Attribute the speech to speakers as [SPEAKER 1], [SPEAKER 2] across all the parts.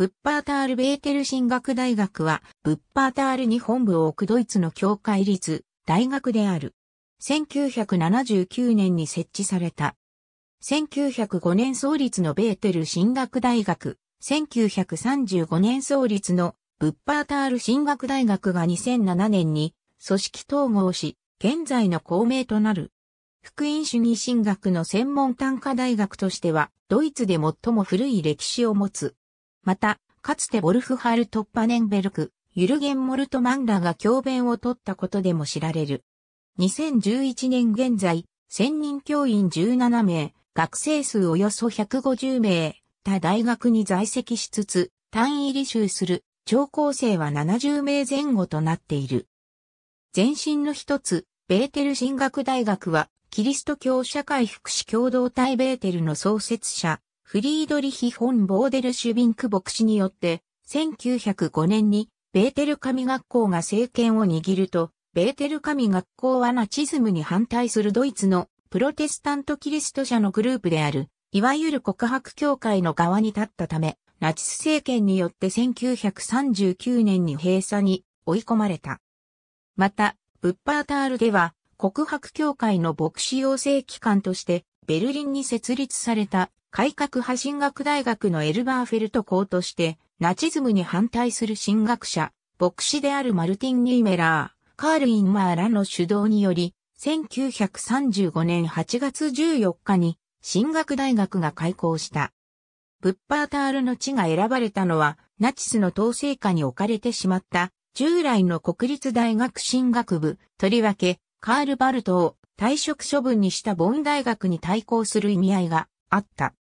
[SPEAKER 1] ブッパータール・ベーテル神学大学は、ブッパータールに本部を置くドイツの教会立大学である。1979年に設置された。1905年創立のベーテル神学大学、1935年創立のブッパータール神学大学が2007年に組織統合し、現在の公明となる。福音主義神学の専門単科大学としては、ドイツで最も古い歴史を持つまた、かつてボルフハルト・ッパネンベルク、ユルゲン・モルトマンらが教鞭を取ったことでも知られる。2011年現在、専任教員17名、学生数およそ150名、他大学に在籍しつつ、単位履修する、超高生は70名前後となっている。前身の一つ、ベーテル神学大学は、キリスト教社会福祉共同体ベーテルの創設者、フリードリヒ・フォン・ボーデル・シュビンク牧師によって、1905年にベーテル神学校が政権を握ると、ベーテル神学校はナチズムに反対するドイツのプロテスタントキリスト者のグループである、いわゆる告白教会の側に立ったため、ナチス政権によって1939年に閉鎖に追い込まれた。また、ブッパータールでは、告白教会の牧師養成機関として、ベルリンに設立された改革派神学大学のエルバーフェルト校として、ナチズムに反対する神学者、牧師であるマルティン・ニーメラー、カール・インマーらの主導により、1935年8月14日に、神学大学が開校した。ブッパータールの地が選ばれたのは、ナチスの統制下に置かれてしまった、従来の国立大学神学部、とりわけ、カール・バルトー、退職処分にしたボン大学に対抗する意味合いがあった。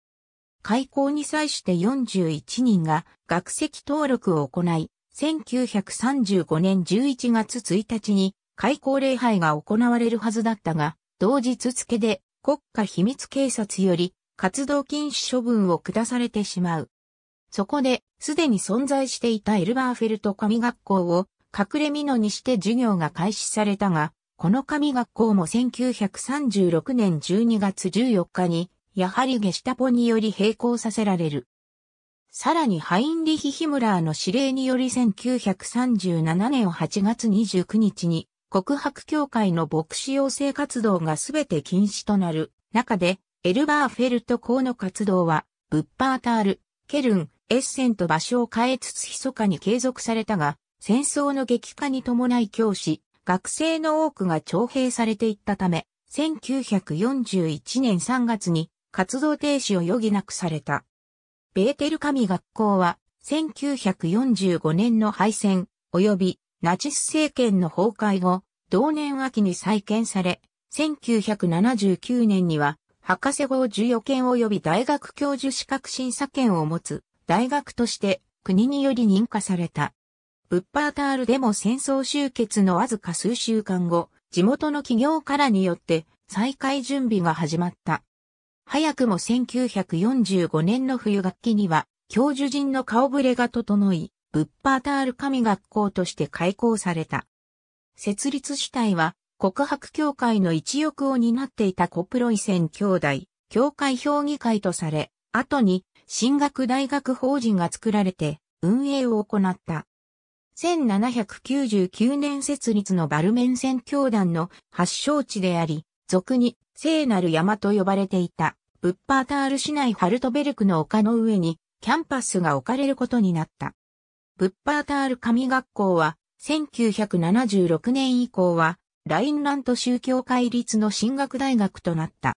[SPEAKER 1] 開校に際して41人が学籍登録を行い、1935年11月1日に開校礼拝が行われるはずだったが、同日付で国家秘密警察より活動禁止処分を下されてしまう。そこで、すでに存在していたエルバーフェルト神学校を隠れ蓑にして授業が開始されたが、この神学校も1936年12月14日に、やはりゲシタポにより閉校させられる。さらにハインリヒ・ヒムラーの指令により1937年8月29日に、告白協会の牧師養成活動がすべて禁止となる中で、エルバーフェルト校の活動は、ブッパータール、ケルン、エッセンと場所を変えつつ密かに継続されたが、戦争の激化に伴い教師、学生の多くが徴兵されていったため、1941年3月に活動停止を余儀なくされた。ベーテル神学校は、1945年の敗戦、及びナチス政権の崩壊後、同年秋に再建され、1979年には、博士号授与権及び大学教授資格審査権を持つ、大学として国により認可された。ブッパータールでも戦争終結のわずか数週間後、地元の企業からによって再開準備が始まった。早くも1945年の冬学期には、教授陣の顔ぶれが整い、ブッパータール神学校として開校された。設立主体は、告白協会の一翼を担っていたコプロイセン兄弟、協会評議会とされ、後に、進学大学法人が作られて、運営を行った。1799年設立のバルメンン教団の発祥地であり、俗に聖なる山と呼ばれていた、ブッパータール市内ハルトベルクの丘の上にキャンパスが置かれることになった。ブッパータール神学校は、1976年以降は、ラインラント宗教会立の進学大学となった。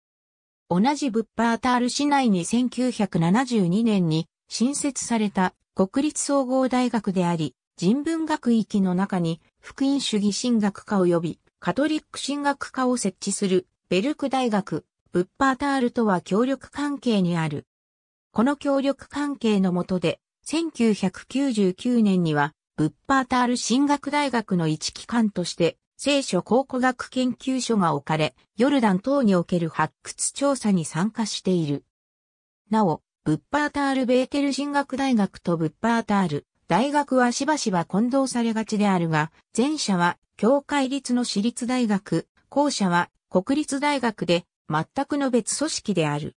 [SPEAKER 1] 同じブッパータール市内に1972年に新設された国立総合大学であり、人文学域の中に、福音主義神学科及び、カトリック神学科を設置する、ベルク大学、ブッパータールとは協力関係にある。この協力関係の下で、1999年には、ブッパータール神学大学の一機関として、聖書考古学研究所が置かれ、ヨルダン等における発掘調査に参加している。なお、ブッパータールベーテル神学大学とブッパータール大学はしばしば混同されがちであるが、前者は教会立の私立大学、後者は国立大学で全くの別組織である。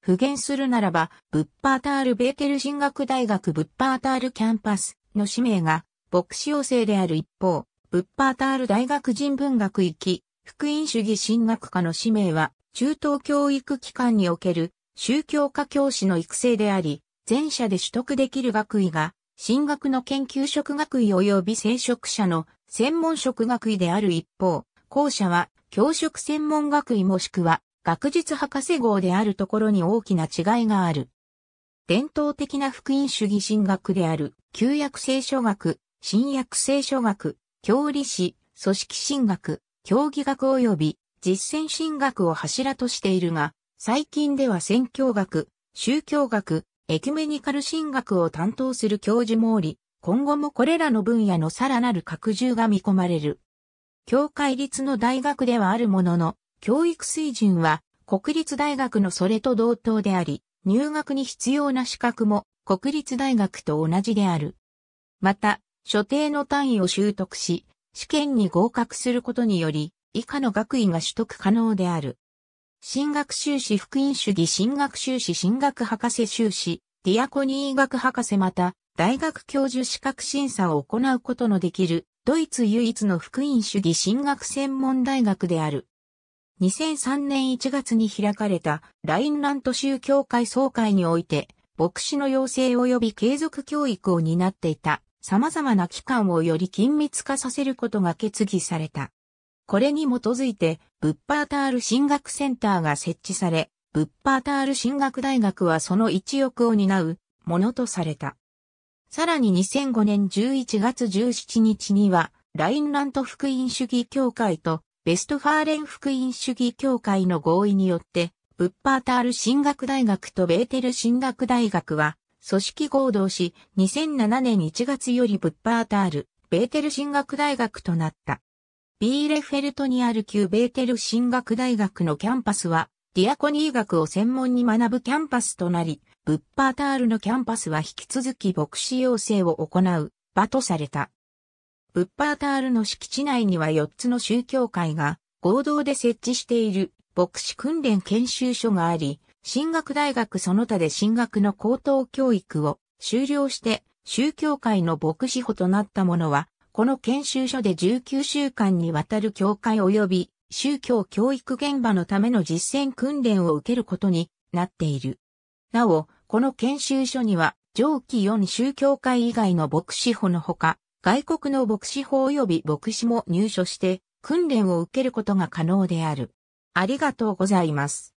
[SPEAKER 1] 普元するならば、ブッパータール・ベーテル進学大学ブッパータールキャンパスの使命が牧師要請である一方、ブッパータール大学人文学行き、福音主義進学科の使命は、中等教育機関における宗教科教師の育成であり、前者で取得できる学位が進学の研究職学位及び聖職者の専門職学位である一方、後者は教職専門学位もしくは学術博士号であるところに大きな違いがある。伝統的な福音主義神学である旧約聖書学、新約聖書学、教理士、組織神学、教義学及び実践神学を柱としているが、最近では宣教学、宗教学、エキュメニカル進学を担当する教授もおり、今後もこれらの分野のさらなる拡充が見込まれる。教会立の大学ではあるものの、教育水準は国立大学のそれと同等であり、入学に必要な資格も国立大学と同じである。また、所定の単位を習得し、試験に合格することにより、以下の学位が取得可能である。進学修士福音主義進学修士進学博士修士、ディアコニー学博士また、大学教授資格審査を行うことのできる、ドイツ唯一の福音主義進学専門大学である。2003年1月に開かれたラインラント州教会総会において、牧師の養成及び継続教育を担っていた様々な機関をより緊密化させることが決議された。これに基づいて、ブッパータール進学センターが設置され、ブッパータール進学大学はその一翼を担うものとされた。さらに2005年11月17日には、ラインラント福音主義協会とベストファーレン福音主義協会の合意によって、ブッパータール進学大学とベーテル進学大学は、組織合同し、2007年1月よりブッパータール、ベーテル進学大学となった。ビーレフェルトにある旧ベーテル神学大学のキャンパスは、ディアコニー学を専門に学ぶキャンパスとなり、ブッパータールのキャンパスは引き続き牧師養成を行う場とされた。ブッパータールの敷地内には4つの宗教会が合同で設置している牧師訓練研修所があり、進学大学その他で進学の高等教育を修了して宗教界の牧師補となった者はこの研修所で19週間にわたる教会及び宗教教育現場のための実践訓練を受けることになっている。なお、この研修所には上記4宗教会以外の牧師法のほか、外国の牧師法及び牧師も入所して訓練を受けることが可能である。ありがとうございます。